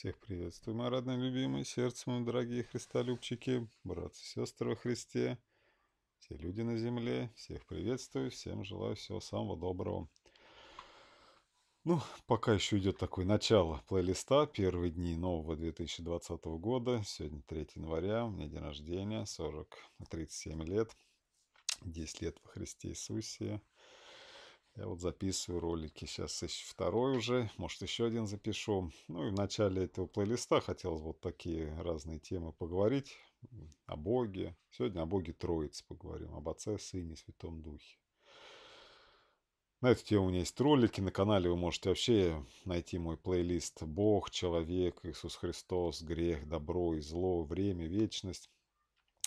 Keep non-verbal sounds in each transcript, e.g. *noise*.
Всех приветствую, мои родные, любимые, сердце мои дорогие христолюбчики, братцы, сестры во Христе, все люди на земле, всех приветствую, всем желаю всего самого доброго. Ну, пока еще идет такое начало плейлиста, первые дни нового 2020 года, сегодня 3 января, у меня день рождения, 40, 37 лет, 10 лет во Христе Иисусе, я вот записываю ролики. Сейчас еще второй уже. Может, еще один запишу. Ну и в начале этого плейлиста хотелось вот такие разные темы поговорить. О Боге. Сегодня о Боге Троицы поговорим. Об Отце, Сыне, Святом Духе. На эту тему у меня есть ролики. На канале вы можете вообще найти мой плейлист «Бог, человек, Иисус Христос, грех, добро и зло, время, вечность».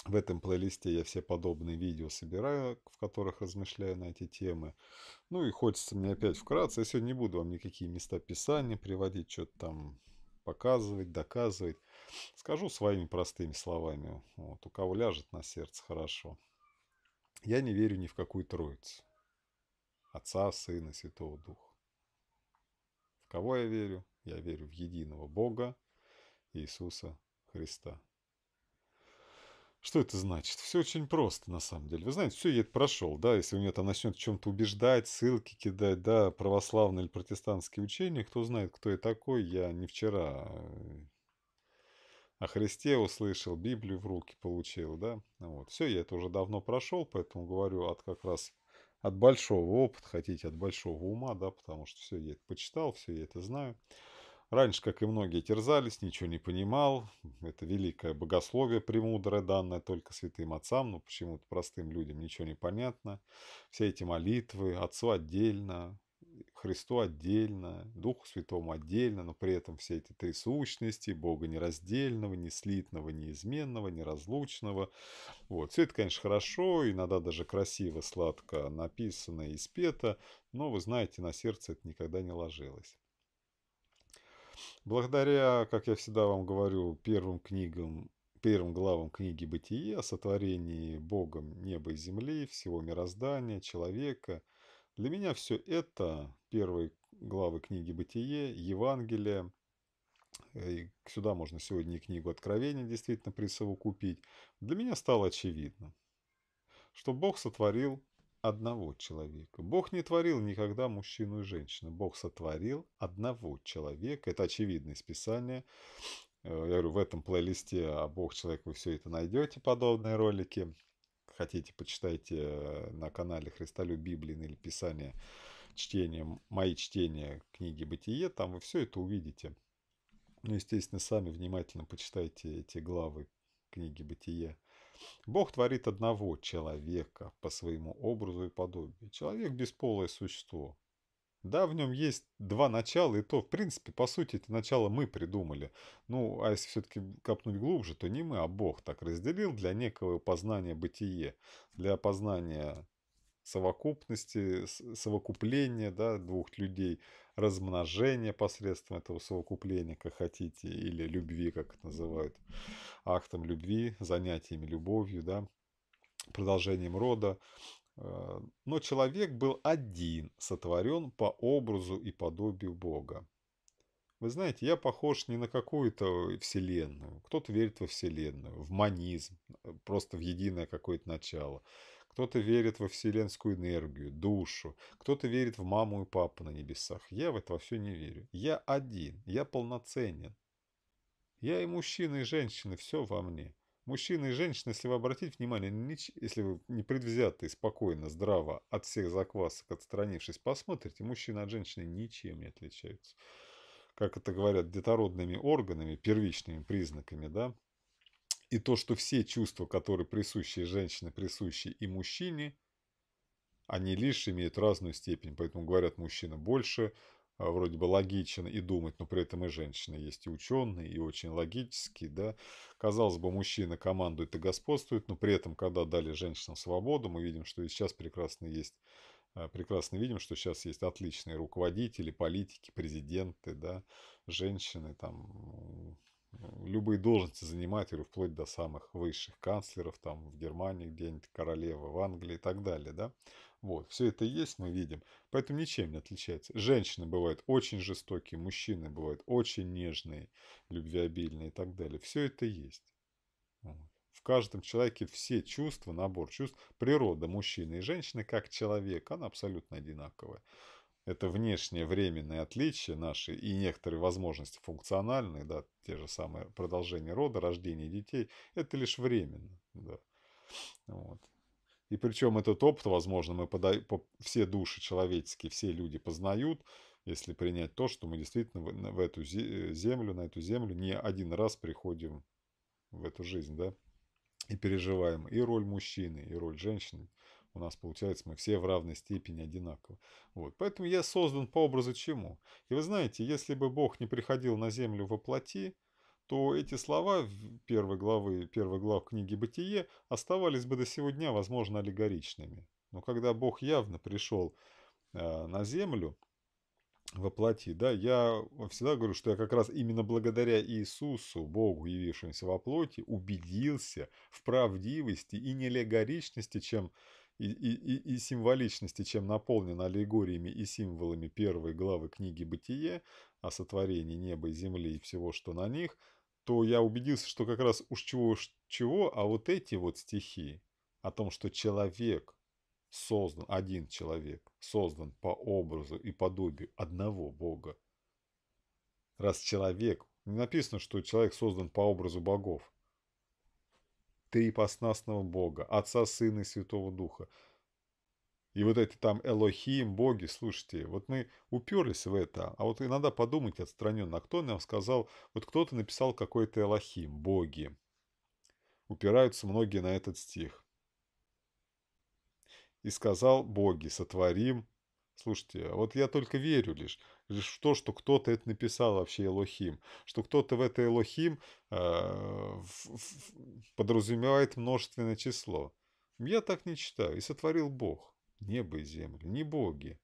В этом плейлисте я все подобные видео собираю, в которых размышляю на эти темы. Ну и хочется мне опять вкратце, я сегодня не буду вам никакие места писания приводить, что-то там показывать, доказывать. Скажу своими простыми словами, вот, у кого ляжет на сердце хорошо. Я не верю ни в какую троицу. Отца, Сына, Святого Духа. В кого я верю? Я верю в единого Бога Иисуса Христа. Что это значит? Все очень просто, на самом деле. Вы знаете, все я это прошел, да, если у меня там начнет в чем-то убеждать, ссылки кидать, да, православные или протестантские учения, кто знает, кто я такой, я не вчера э, о Христе услышал, Библию в руки получил, да, вот. Все я это уже давно прошел, поэтому говорю от как раз от большого опыта, хотите, от большого ума, да, потому что все я это почитал, все я это знаю. Раньше, как и многие, терзались, ничего не понимал. Это великое богословие премудрое, данное только святым отцам, но почему-то простым людям ничего не понятно. Все эти молитвы, отцу отдельно, Христу отдельно, Духу Святому отдельно, но при этом все эти три сущности, Бога нераздельного, неслитного, неизменного, неразлучного. Вот. Все это, конечно, хорошо, иногда даже красиво, сладко написано и спето, но, вы знаете, на сердце это никогда не ложилось. Благодаря, как я всегда вам говорю, первым книгам, первым главам книги «Бытие» о сотворении Богом неба и земли, всего мироздания, человека, для меня все это, первые главы книги «Бытие», Евангелие, и сюда можно сегодня и книгу Откровения действительно присовокупить, для меня стало очевидно, что Бог сотворил одного человека. Бог не творил никогда мужчину и женщину. Бог сотворил одного человека. Это очевидное списание. Э, я говорю, в этом плейлисте о Бог, человек вы все это найдете, подобные ролики. Хотите, почитайте э, на канале Христолю Библии или Писание чтения, мои чтения книги Бытие, там вы все это увидите. Ну, естественно, сами внимательно почитайте эти главы книги Бытие. Бог творит одного человека по своему образу и подобию. Человек – бесполое существо. Да, в нем есть два начала, и то, в принципе, по сути, это начало мы придумали. Ну, а если все-таки копнуть глубже, то не мы, а Бог так разделил для некого познания бытие, для познания совокупности, совокупления да, двух людей – размножение посредством этого совокупления, как хотите, или любви, как это называют, актом любви, занятиями любовью, да, продолжением рода. Э, но человек был один, сотворен по образу и подобию Бога. Вы знаете, я похож не на какую-то вселенную. Кто-то верит во вселенную, в манизм, э, просто в единое какое-то начало. Кто-то верит во вселенскую энергию, душу. Кто-то верит в маму и папу на небесах. Я в это во все не верю. Я один. Я полноценен. Я и мужчина, и женщина. Все во мне. Мужчина и женщина, если вы обратите внимание, если вы непредвзято и спокойно, здраво от всех заквасок отстранившись, посмотрите, мужчина от женщины ничем не отличаются. Как это говорят, детородными органами, первичными признаками, да, и то, что все чувства, которые присущи женщине, присущи и мужчине, они лишь имеют разную степень, поэтому говорят, мужчина больше, а вроде бы логичен и думать, но при этом и женщины есть и ученые, и очень логические, да. Казалось бы, мужчина командует и господствует, но при этом, когда дали женщинам свободу, мы видим, что и сейчас прекрасно есть, а, прекрасно видим, что сейчас есть отличные руководители, политики, президенты, да, женщины, там, любые должности занимать, или вплоть до самых высших канцлеров, там в Германии где-нибудь, королева в Англии и так далее, да. Вот, все это есть, мы видим, поэтому ничем не отличается. Женщины бывают очень жестокие, мужчины бывают очень нежные, любвеобильные и так далее. Все это есть. В каждом человеке все чувства, набор чувств, природа мужчины и женщины как человек, она абсолютно одинаковая это внешнее временное отличие наши и некоторые возможности функциональные, да, те же самые продолжение рода, рождение детей, это лишь временно, да. Вот. И причем этот опыт, возможно, мы пода... все души человеческие, все люди познают, если принять то, что мы действительно в, в эту землю, на эту землю не один раз приходим в эту жизнь, да, и переживаем и роль мужчины, и роль женщины, у нас получается, мы все в равной степени одинаковы. Вот. Поэтому я создан по образу чему. И вы знаете, если бы Бог не приходил на землю во плоти, то эти слова первой главы, первой главы книги «Бытие» оставались бы до сего дня, возможно, аллегоричными. Но когда Бог явно пришел э, на землю, воплоти, да, я всегда говорю, что я как раз именно благодаря Иисусу, Богу, явившемуся во плоти, убедился в правдивости и нелегоричности, чем и, и, и символичности, чем наполнен аллегориями и символами первой главы книги «Бытие» о сотворении неба и земли и всего, что на них, то я убедился, что как раз уж чего-чего, а вот эти вот стихи о том, что человек создан, один человек создан по образу и подобию одного Бога. Раз человек, не написано, что человек создан по образу богов, трипоснастного Бога, Отца, Сына и Святого Духа. И вот эти там Элохим, боги, слушайте, вот мы уперлись в это, а вот иногда подумайте отстраненно, а кто нам сказал, вот кто-то написал какой-то Элохим, боги. Упираются многие на этот стих. «И сказал боги, сотворим Слушайте, а вот я только верю лишь, лишь в то, что кто-то это написал вообще Элохим, что кто-то в это Элохим э, в, в, подразумевает множественное число. Я так не читаю. И сотворил Бог небо и землю, не боги.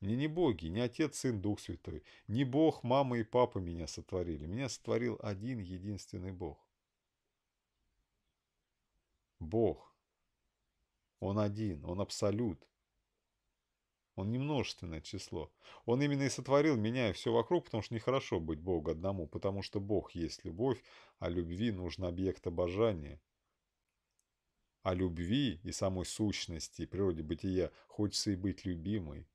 не не боги, не Отец, Сын, Дух Святой, не Бог, мама и папа меня сотворили. Меня сотворил один единственный Бог. Бог. Он один, он абсолют. Он не множественное число. Он именно и сотворил меня и все вокруг, потому что нехорошо быть Богу одному, потому что Бог есть любовь, а любви нужен объект обожания. О а любви и самой сущности и природе бытия хочется и быть любимой.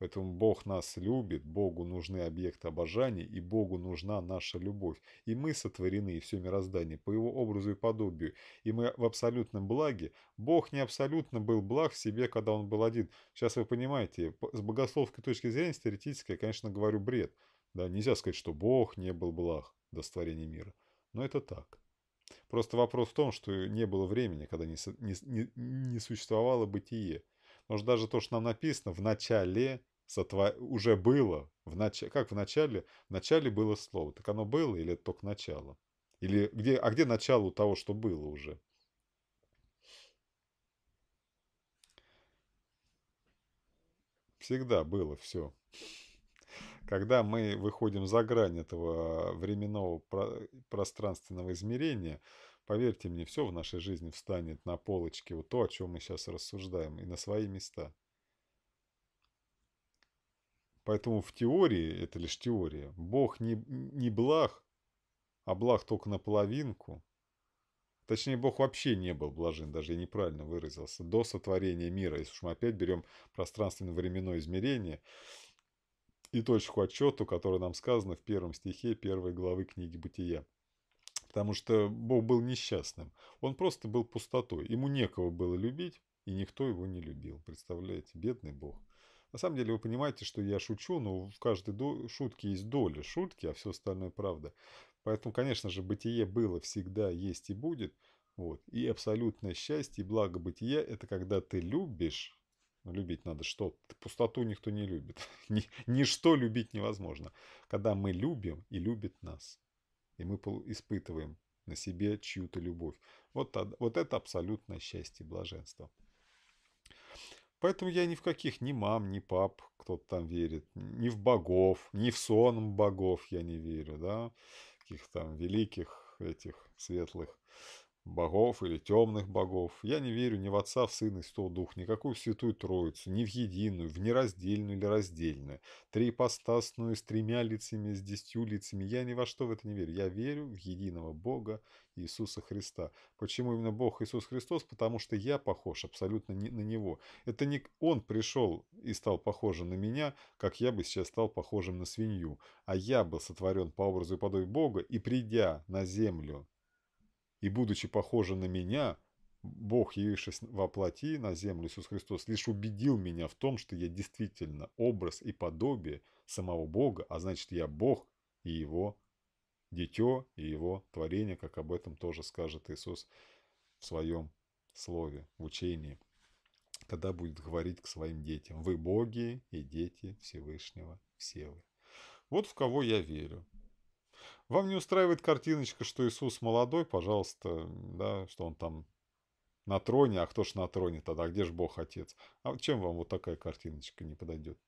Поэтому Бог нас любит, Богу нужны объекты обожания, и Богу нужна наша любовь. И мы сотворены, и все мироздание, по его образу и подобию. И мы в абсолютном благе. Бог не абсолютно был благ в себе, когда он был один. Сейчас вы понимаете, с богословской точки зрения, с теоретической, я, конечно, говорю бред. Да, нельзя сказать, что Бог не был благ до створения мира. Но это так. Просто вопрос в том, что не было времени, когда не, не, не существовало бытие. Потому что даже то, что нам написано в начале сотвор... уже было, в нач... как в начале, в начале было слово. Так оно было или это только начало? Или где, а где начало у того, что было уже? Всегда было все. Когда мы выходим за грань этого временного про пространственного измерения, поверьте мне, все в нашей жизни встанет на полочке, вот то, о чем мы сейчас рассуждаем, и на свои места – Поэтому в теории, это лишь теория, Бог не, не благ, а благ только наполовинку. Точнее, Бог вообще не был блажен, даже я неправильно выразился, до сотворения мира. Если уж мы опять берем пространственно-временное измерение и точку отчету, которая нам сказана в первом стихе первой главы книги «Бытия» потому что Бог был несчастным. Он просто был пустотой. Ему некого было любить, и никто его не любил. Представляете, бедный Бог. На самом деле вы понимаете, что я шучу, но в каждой до... шутке есть доля шутки, а все остальное правда. Поэтому, конечно же, бытие было всегда, есть и будет. Вот. И абсолютное счастье и благо бытия – это когда ты любишь, ну, любить надо что? Пустоту никто не любит. *laughs* Ничто любить невозможно. Когда мы любим и любит нас. И мы испытываем на себе чью-то любовь. Вот, вот это абсолютное счастье и блаженство. Поэтому я ни в каких ни мам, ни пап, кто-то там верит, ни в богов, ни в сон богов я не верю, да, каких там великих этих светлых. Богов или темных богов. Я не верю ни в Отца, в Сына и Сто Дух, никакую Святую Троицу, ни в единую, в нераздельную или раздельную, Трипостасную с тремя лицами, с десятью лицами. Я ни во что в это не верю. Я верю в единого Бога Иисуса Христа. Почему именно Бог Иисус Христос? Потому что я похож абсолютно не, на Него. Это не Он пришел и стал похожим на меня, как я бы сейчас стал похожим на свинью. А я был сотворен по образу и подобию Бога, и придя на землю и, будучи похожа на меня, Бог, явившись во плоти на землю Иисус Христос, лишь убедил меня в том, что я действительно образ и подобие самого Бога, а значит, я Бог и Его дитё, и Его творение, как об этом тоже скажет Иисус в Своем слове, в учении, когда будет говорить к своим детям, «Вы боги и дети Всевышнего все вы». Вот в кого я верю. Вам не устраивает картиночка, что Иисус молодой, пожалуйста, да, что он там на троне, а кто ж на троне тогда, где ж Бог Отец? А чем вам вот такая картиночка не подойдет?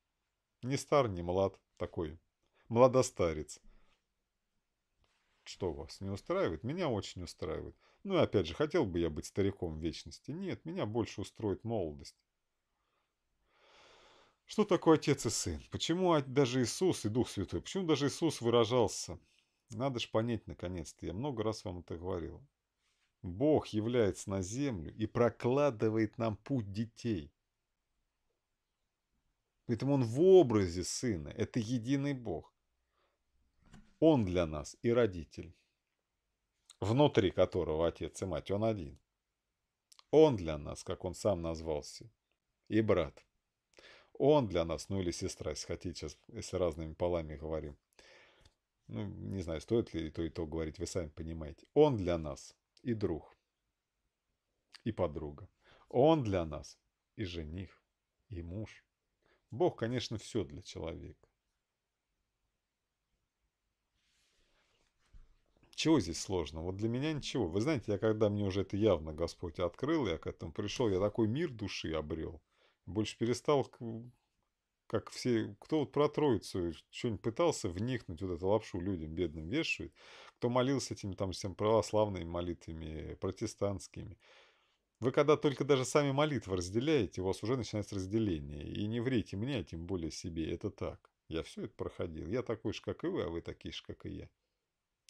Не стар, не молод, такой младостарец. Что вас не устраивает? Меня очень устраивает. Ну и опять же, хотел бы я быть стариком вечности? Нет, меня больше устроит молодость. Что такое отец и сын? Почему даже Иисус и Дух Святой, почему даже Иисус выражался надо ж понять наконец-то, я много раз вам это говорил. Бог является на землю и прокладывает нам путь детей. Поэтому он в образе сына, это единый Бог. Он для нас и родитель, внутри которого отец и мать, он один. Он для нас, как он сам назвался, и брат. Он для нас, ну или сестра, если хотите, сейчас, если разными полами говорим. Ну, не знаю, стоит ли то и то говорить, вы сами понимаете. Он для нас и друг, и подруга. Он для нас и жених, и муж. Бог, конечно, все для человека. Чего здесь сложно? Вот для меня ничего. Вы знаете, я когда мне уже это явно Господь открыл, я к этому пришел, я такой мир души обрел. Больше перестал как все, кто вот про троицу что-нибудь пытался вникнуть, вот эту лапшу людям бедным вешает, кто молился этими там всем православными молитвами, протестантскими. Вы когда только даже сами молитвы разделяете, у вас уже начинается разделение. И не врите мне, а тем более себе, это так. Я все это проходил. Я такой же, как и вы, а вы такие же, как и я.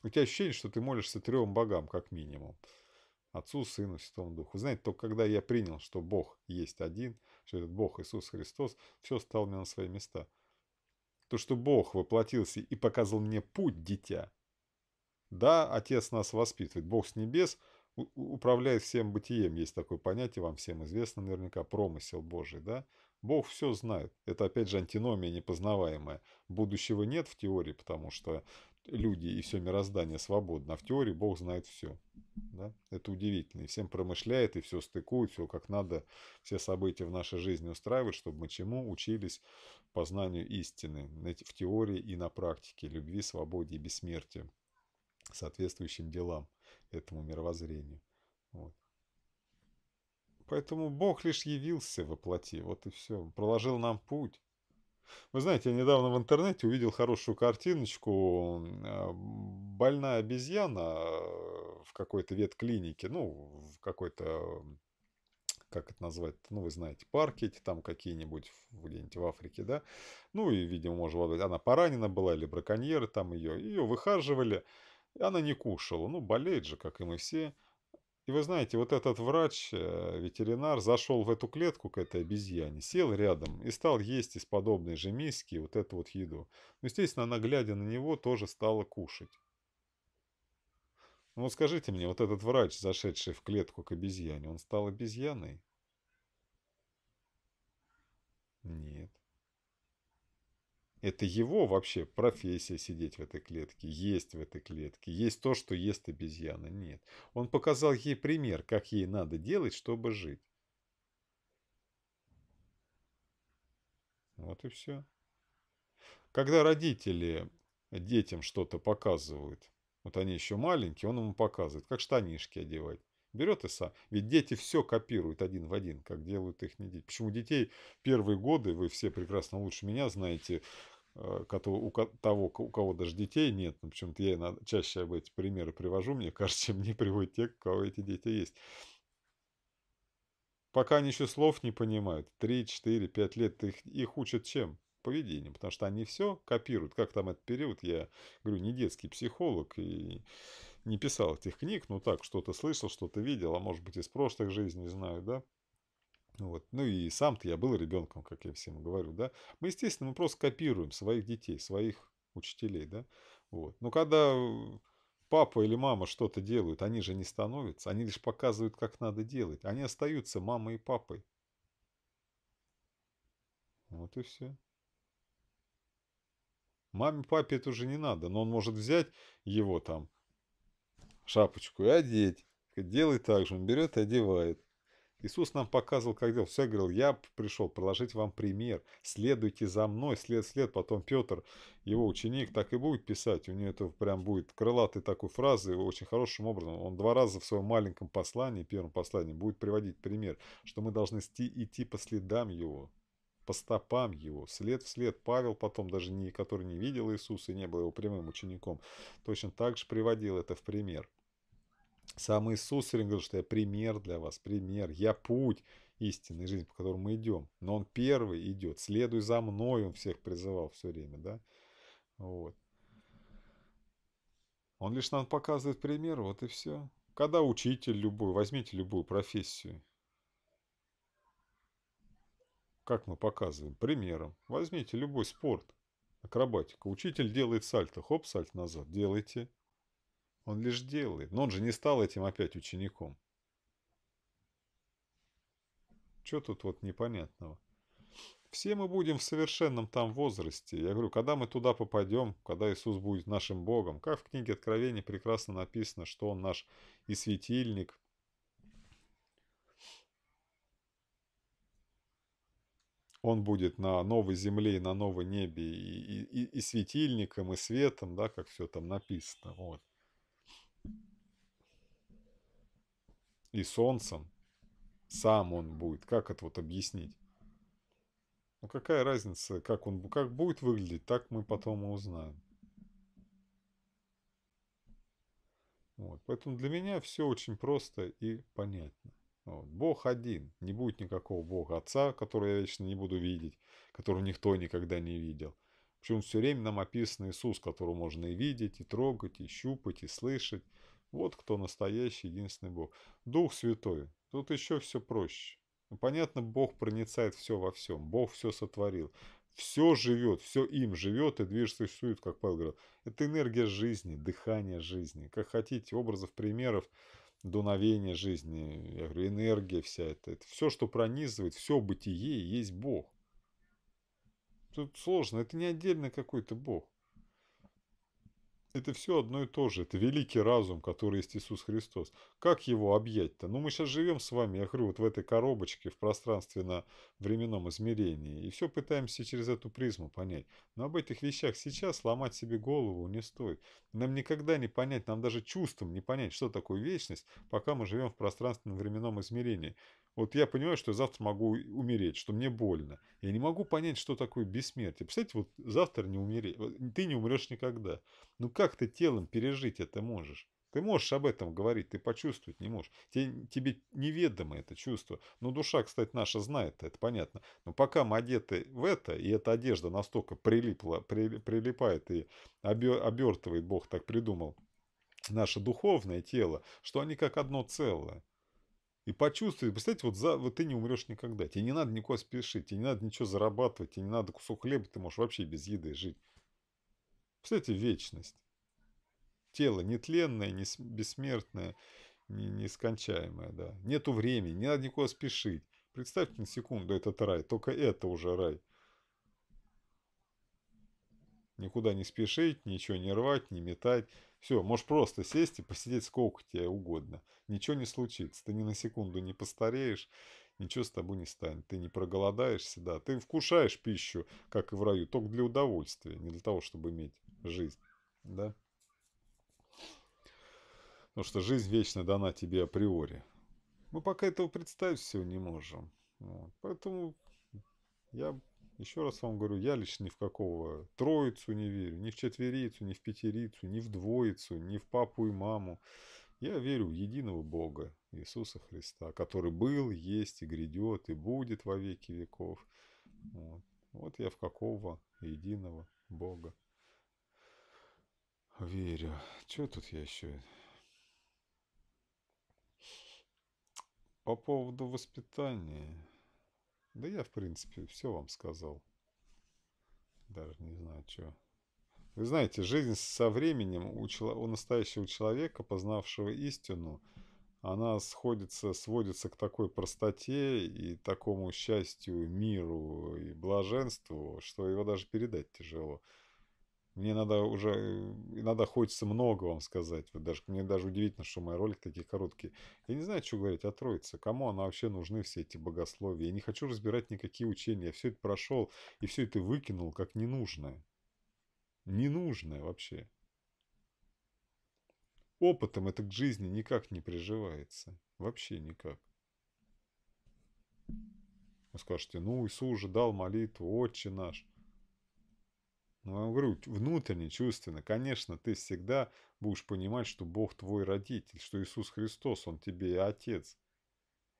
У тебя ощущение, что ты молишься трем богам, как минимум. Отцу, Сыну, Святому Духу. Знаете, только когда я принял, что Бог есть один, что этот Бог Иисус Христос, все стало мне на свои места. То, что Бог воплотился и показал мне путь, дитя. Да, Отец нас воспитывает. Бог с небес управляет всем бытием. Есть такое понятие, вам всем известно наверняка, промысел Божий, да? Бог все знает. Это, опять же, антиномия непознаваемая. Будущего нет в теории, потому что люди и все мироздание свободно, а в теории Бог знает все. Да? Это удивительно. И всем промышляет, и все стыкует, все как надо, все события в нашей жизни устраивает, чтобы мы чему учились познанию истины в теории и на практике, любви, свободе и бессмертию, соответствующим делам этому мировоззрению. Вот. Поэтому Бог лишь явился во плоти, вот и все. Проложил нам путь вы знаете, я недавно в интернете увидел хорошую картиночку. А, больная обезьяна э, в какой-то ветклинике, ну, в какой-то, как это назвать, ну, вы знаете, парке эти там какие-нибудь, где-нибудь в Африке, да. Ну, и, видимо, может быть, она поранена была, или браконьеры там ее. Ее выхаживали, и она не кушала. Ну, болеет же, как и мы все. И вы знаете, вот этот врач, э, ветеринар, зашел в эту клетку к этой обезьяне, сел рядом и стал есть из подобной же миски вот эту вот еду. Ну, естественно, она, глядя на него, тоже стала кушать. Ну вот скажите мне, вот этот врач, зашедший в клетку к обезьяне, он стал обезьяной? Нет. Это его вообще профессия сидеть в этой клетке, есть в этой клетке, есть то, что ест обезьяна. Нет. Он показал ей пример, как ей надо делать, чтобы жить. Вот и все. Когда родители детям что-то показывают, вот они еще маленькие, он ему показывает, как штанишки одевать. Берет и сам. Ведь дети все копируют один в один, как делают их не дети. Почему детей первые годы, вы все прекрасно лучше меня знаете, Э, у того, у кого даже детей нет, ну, почему-то я чаще об эти примеры привожу, мне *laughs* кажется, мне приводят те, у кого эти дети есть. Пока они еще слов не понимают, 3, 4, 5 лет их, их учат чем? Поведением, потому что они все копируют. Как там этот период, я говорю, не детский психолог и не писал этих книг, но так что-то слышал, что-то видел, а может быть из прошлых жизней знаю, да? Ну, вот. ну и сам-то я был ребенком, как я всем говорю. Да? Мы, естественно, мы просто копируем своих детей, своих учителей. Да? Вот. Но когда э, папа или мама что-то делают, они же не становятся, они лишь показывают, как надо делать. Они остаются мамой и папой. Вот и все. Маме, папе это уже не надо, но он может взять его там шапочку и одеть. Делай так же, он берет и одевает. Иисус нам показывал, как делать. Все говорил, я пришел проложить вам пример. Следуйте за мной, след, след. Потом Петр, его ученик, так и будет писать. У него это прям будет крылатой такой фразы, очень хорошим образом. Он два раза в своем маленьком послании, первом послании, будет приводить пример, что мы должны идти по следам его по стопам его, след в след. Павел потом, даже не, который не видел Иисуса и не был его прямым учеником, точно так же приводил это в пример. Сам Иисус Рин говорил, что я пример для вас, пример, я путь истинной жизни, по которому мы идем. Но он первый идет, следуй за мной, он всех призывал все время, да? Вот. Он лишь нам показывает пример, вот и все. Когда учитель любой, возьмите любую профессию. Как мы показываем? Примером. Возьмите любой спорт, акробатика. Учитель делает сальто, хоп, сальто назад, делайте. Он лишь делает, но он же не стал этим опять учеником. Что тут вот непонятного? Все мы будем в совершенном там возрасте. Я говорю, когда мы туда попадем, когда Иисус будет нашим Богом, как в книге Откровения прекрасно написано, что Он наш и светильник. Он будет на новой земле и на новой небе и, и, и светильником, и светом, да, как все там написано. Вот. и солнцем, сам он будет. Как это вот объяснить? Ну какая разница, как он как будет выглядеть, так мы потом и узнаем. Вот. Поэтому для меня все очень просто и понятно. Вот. Бог один. Не будет никакого Бога Отца, которого я вечно не буду видеть, которого никто никогда не видел. Причем все время нам описан Иисус, которого можно и видеть, и трогать, и щупать, и слышать. Вот кто настоящий единственный Бог. Дух Святой. Тут еще все проще. Ну, понятно, Бог проницает все во всем. Бог все сотворил. Все живет, все им живет и движется и сует, как Павел говорил. Это энергия жизни, дыхание жизни. Как хотите, образов, примеров, дуновение жизни, я говорю, энергия вся это. это все, что пронизывает, все бытие есть Бог. Тут сложно, это не отдельно какой-то Бог. Это все одно и то же. Это великий разум, который есть Иисус Христос. Как его объять-то? Ну, мы сейчас живем с вами, я говорю, вот в этой коробочке, в пространственно-временном измерении. И все пытаемся через эту призму понять. Но об этих вещах сейчас ломать себе голову не стоит. Нам никогда не понять, нам даже чувством не понять, что такое вечность, пока мы живем в пространственно-временном измерении. Вот я понимаю, что я завтра могу умереть, что мне больно. Я не могу понять, что такое бессмертие. Представляете, вот завтра не умереть, ты не умрешь никогда. Ну как ты телом пережить это можешь? Ты можешь об этом говорить, ты почувствовать не можешь. Тебе, тебе неведомо это чувство. Но ну душа, кстати, наша знает это, понятно. Но пока мы одеты в это, и эта одежда настолько прилипла, при, прилипает и обертывает, Бог так придумал, наше духовное тело, что они как одно целое и почувствовать. Представляете, вот, за, вот ты не умрешь никогда. Тебе не надо никуда спешить, тебе не надо ничего зарабатывать, тебе не надо кусок хлеба, ты можешь вообще без еды жить. Представляете, вечность. Тело нетленное, не бессмертное, не, нескончаемое, да. Нету времени, не надо никуда спешить. Представьте на секунду этот рай, только это уже рай. Никуда не спешить, ничего не рвать, не метать. Все, можешь просто сесть и посидеть сколько тебе угодно. Ничего не случится, ты ни на секунду не постареешь, ничего с тобой не станет. Ты не проголодаешься, да. Ты вкушаешь пищу, как и в раю, только для удовольствия, не для того, чтобы иметь жизнь, да. Потому что жизнь вечно дана тебе априори. Мы пока этого представить всего не можем. Вот. Поэтому я еще раз вам говорю, я лично ни в какого троицу не верю, ни в четверицу, ни в пятерицу, ни в двоицу, ни в папу и маму. Я верю в единого Бога, Иисуса Христа, который был, есть и грядет, и будет во веки веков. Вот, вот я в какого единого Бога верю. Что тут я еще? По поводу воспитания. Да я, в принципе, все вам сказал. Даже не знаю, что. Вы знаете, жизнь со временем у, чело... у настоящего человека, познавшего истину, она сходится, сводится к такой простоте и такому счастью, миру и блаженству, что его даже передать тяжело. Мне надо уже, э, надо хочется много вам сказать. Вот даже, мне даже удивительно, что мои ролики такие короткие. Я не знаю, что говорить о Троице. Кому она вообще нужны все эти богословия? Я не хочу разбирать никакие учения. Я все это прошел и все это выкинул как ненужное. Ненужное вообще. Опытом это к жизни никак не приживается. Вообще никак. Вы скажете, ну Иисус же дал молитву, Отче наш. Но ну, я говорю, внутренне, чувственно, конечно, ты всегда будешь понимать, что Бог твой родитель, что Иисус Христос, Он тебе и Отец.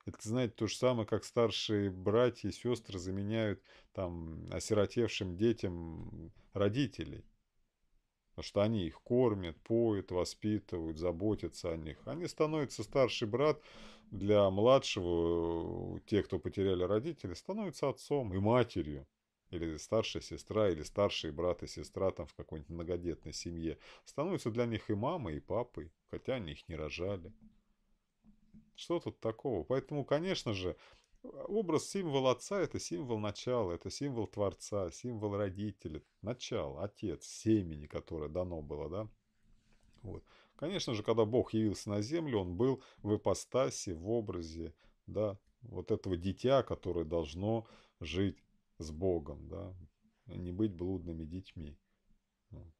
Это, знаете, то же самое, как старшие братья и сестры заменяют там осиротевшим детям родителей. Потому что они их кормят, поют, воспитывают, заботятся о них. Они становятся старший брат для младшего, э, тех, кто потеряли родителей, становятся отцом и матерью или старшая сестра, или старший брат и сестра там в какой-нибудь многодетной семье, становятся для них и мамой, и папой, хотя они их не рожали. Что тут такого? Поэтому, конечно же, образ символ отца – это символ начала, это символ Творца, символ родителя, начало, отец, семени, которое дано было, да? Вот. Конечно же, когда Бог явился на землю, Он был в ипостаси, в образе, да, вот этого дитя, которое должно жить с Богом, да, не быть блудными детьми.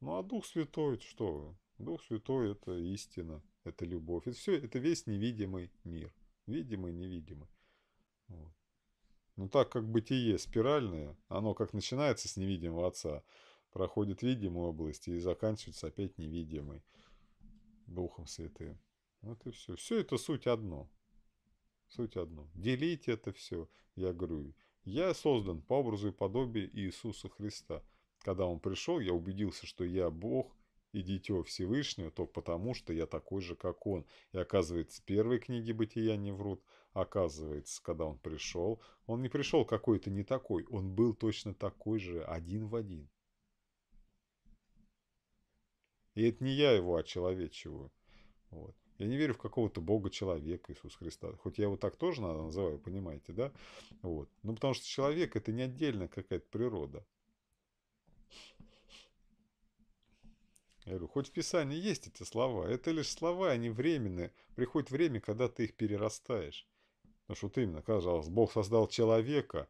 Ну а Дух Святой, что Дух Святой – это истина, это любовь. Это все, это весь невидимый мир. Видимый, невидимый. Вот. Но ну, так как бытие спиральное, оно как начинается с невидимого Отца, проходит видимую область и заканчивается опять невидимой Духом Святым. Вот и все. Все это суть одно. Суть одно. Делите это все. Я говорю, я создан по образу и подобию Иисуса Христа. Когда Он пришел, я убедился, что я Бог и Дитё Всевышнего, то потому, что я такой же, как Он. И оказывается, первые книги Бытия не врут. Оказывается, когда Он пришел, Он не пришел какой-то не такой. Он был точно такой же, один в один. И это не я его очеловечиваю. Вот. Я не верю в какого-то Бога человека Иисус Христа. Хоть я его так тоже называю, понимаете, да? Вот. Ну, потому что человек это не отдельная какая-то природа. Я говорю, хоть в Писании есть эти слова, это лишь слова, они а временные. Приходит время, когда ты их перерастаешь. Потому что вот именно, казалось, Бог создал человека.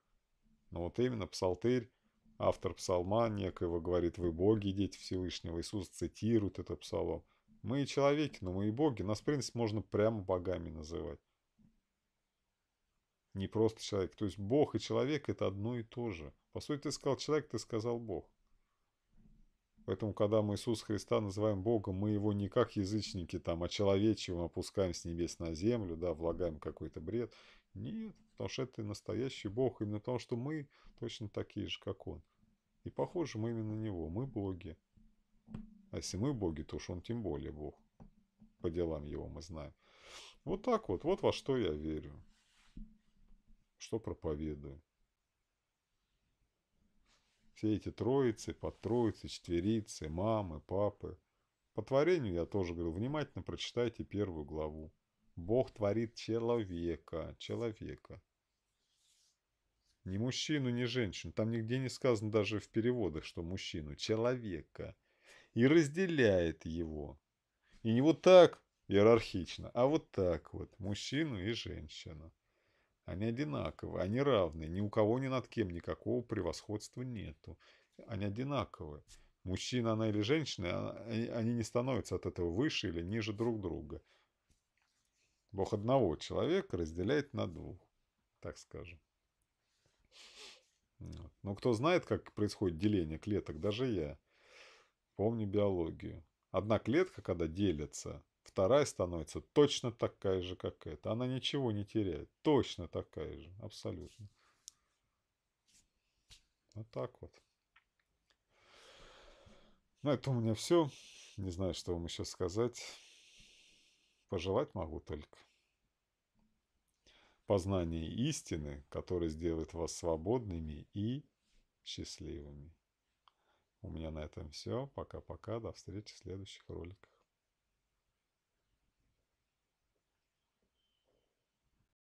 Но ну, вот именно псалтырь, автор псалма некоего говорит, вы боги, дети Всевышнего. Иисус цитирует этот псалом. Мы и человеки, но мы и боги. Нас, в принципе, можно прямо богами называть. Не просто человек. То есть бог и человек это одно и то же. По сути, ты сказал человек, ты сказал бог. Поэтому, когда мы Иисуса Христа называем Богом, мы его не как язычники там а очеловечиваем, опускаем с небес на землю, да, влагаем какой-то бред. Нет, потому что это настоящий Бог, именно потому что мы точно такие же, как Он. И похожи мы именно на Него, мы боги. А если мы боги, то уж он тем более бог. По делам его мы знаем. Вот так вот. Вот во что я верю. Что проповедую. Все эти троицы, подтроицы, четверицы, мамы, папы. По творению я тоже говорю, внимательно прочитайте первую главу. Бог творит человека, человека. Ни мужчину, ни женщину. Там нигде не сказано даже в переводах, что мужчину. Человека и разделяет его. И не вот так иерархично, а вот так вот, мужчину и женщину. Они одинаковы, они равны, ни у кого ни над кем никакого превосходства нету. Они одинаковы. Мужчина она или женщина, они не становятся от этого выше или ниже друг друга. Бог одного человека разделяет на двух, так скажем. Но кто знает, как происходит деление клеток, даже я – Помню биологию. Одна клетка, когда делится, вторая становится точно такая же, как эта. Она ничего не теряет. Точно такая же. Абсолютно. Вот так вот. На этом у меня все. Не знаю, что вам еще сказать. Пожелать могу только познание истины, которое сделает вас свободными и счастливыми. У меня на этом все. Пока-пока. До встречи в следующих роликах.